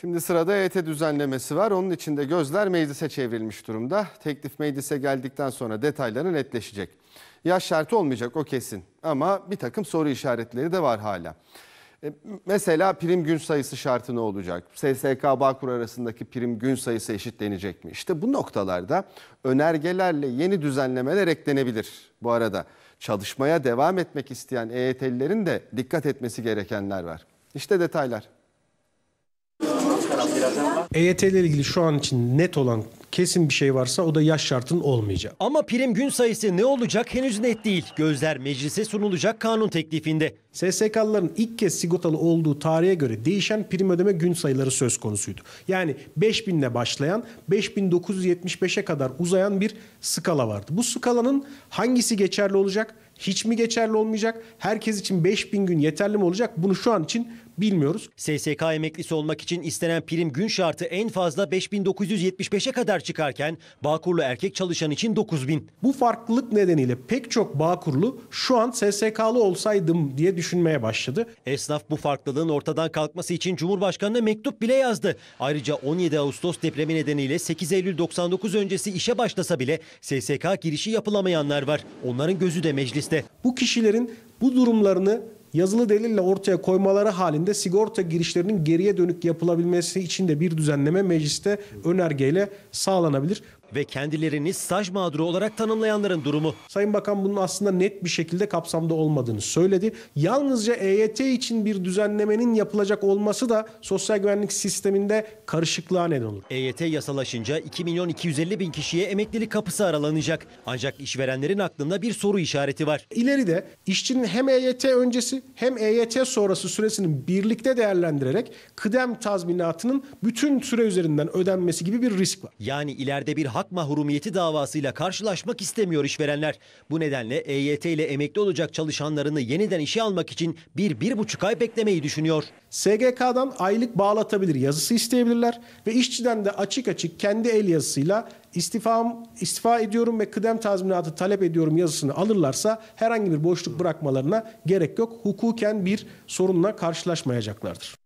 Şimdi sırada EYT düzenlemesi var. Onun içinde gözler meclise çevrilmiş durumda. Teklif meclise geldikten sonra detayları netleşecek. Yaş şartı olmayacak o kesin ama bir takım soru işaretleri de var hala. E, mesela prim gün sayısı şartı ne olacak? SSK Bağkur arasındaki prim gün sayısı eşitlenecek mi? İşte bu noktalarda önergelerle yeni düzenlemeler eklenebilir. Bu arada çalışmaya devam etmek isteyen EYT'lilerin de dikkat etmesi gerekenler var. İşte detaylar birazdan e ile ilgili şu an için net olan kesin bir şey varsa o da yaş şartın olmayacak. Ama prim gün sayısı ne olacak henüz net değil. Gözler meclise sunulacak kanun teklifinde. SSK'lıların ilk kez sigortalı olduğu tarihe göre değişen prim ödeme gün sayıları söz konusuydu. Yani 5000 ile başlayan 5975'e kadar uzayan bir skala vardı. Bu skalanın hangisi geçerli olacak? Hiç mi geçerli olmayacak? Herkes için 5000 gün yeterli mi olacak? Bunu şu an için bilmiyoruz. SSK emeklisi olmak için istenen prim gün şartı en fazla 5975'e kadar çıkarken Bağkurlu erkek çalışan için 9000. Bu farklılık nedeniyle pek çok Bağkurlu şu an SSK'lı olsaydım diye düşünmeye başladı. Esnaf bu farklılığın ortadan kalkması için Cumhurbaşkanı'na mektup bile yazdı. Ayrıca 17 Ağustos depremi nedeniyle 8 Eylül 99 öncesi işe başlasa bile SSK girişi yapılamayanlar var. Onların gözü de mecliste. Bu kişilerin bu durumlarını yazılı delille ortaya koymaları halinde sigorta girişlerinin geriye dönük yapılabilmesi için de bir düzenleme mecliste önergeyle sağlanabilir ve kendilerini staj mağduru olarak tanımlayanların durumu. Sayın Bakan bunun aslında net bir şekilde kapsamda olmadığını söyledi. Yalnızca EYT için bir düzenlemenin yapılacak olması da sosyal güvenlik sisteminde karışıklığa neden olur. EYT yasalaşınca 2 milyon 250 bin kişiye emeklilik kapısı aralanacak. Ancak işverenlerin aklında bir soru işareti var. İleride işçinin hem EYT öncesi hem EYT sonrası süresinin birlikte değerlendirerek kıdem tazminatının bütün süre üzerinden ödenmesi gibi bir risk var. Yani ileride bir hak mahrumiyeti davasıyla karşılaşmak istemiyor işverenler. Bu nedenle EYT ile emekli olacak çalışanlarını yeniden işe almak için bir, bir buçuk ay beklemeyi düşünüyor. SGK'dan aylık bağlatabilir yazısı isteyebilirler ve işçiden de açık açık kendi el yazısıyla istifam, istifa ediyorum ve kıdem tazminatı talep ediyorum yazısını alırlarsa herhangi bir boşluk bırakmalarına gerek yok. Hukuken bir sorunla karşılaşmayacaklardır.